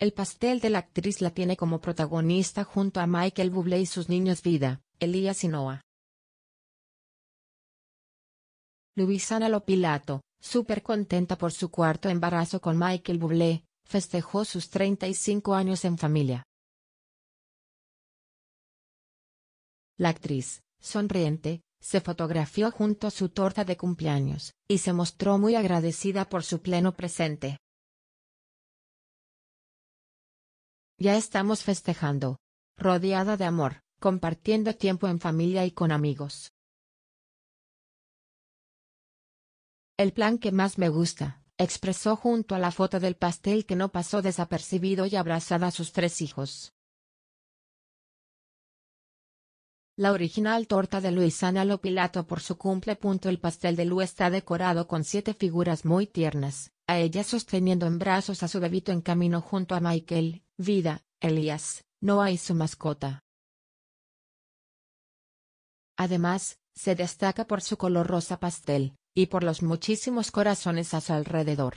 El pastel de la actriz la tiene como protagonista junto a Michael Bublé y sus niños Vida, Elías y Noah. Luisana Lopilato, súper contenta por su cuarto embarazo con Michael Bublé, festejó sus 35 años en familia. La actriz, sonriente, se fotografió junto a su torta de cumpleaños, y se mostró muy agradecida por su pleno presente. Ya estamos festejando. Rodeada de amor, compartiendo tiempo en familia y con amigos. El plan que más me gusta, expresó junto a la foto del pastel que no pasó desapercibido y abrazada a sus tres hijos. La original torta de Luisana Lopilato por su cumple. El pastel de Lu está decorado con siete figuras muy tiernas, a ella sosteniendo en brazos a su bebito en camino junto a Michael, Vida, Elias, Noah y su mascota. Además, se destaca por su color rosa pastel, y por los muchísimos corazones a su alrededor.